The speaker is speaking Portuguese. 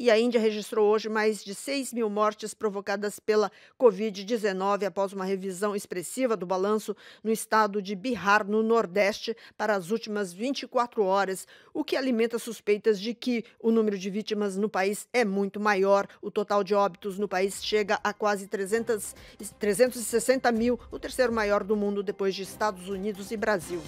E a Índia registrou hoje mais de 6 mil mortes provocadas pela Covid-19 após uma revisão expressiva do balanço no estado de Bihar, no Nordeste, para as últimas 24 horas, o que alimenta suspeitas de que o número de vítimas no país é muito maior. O total de óbitos no país chega a quase 300, 360 mil, o terceiro maior do mundo depois de Estados Unidos e Brasil.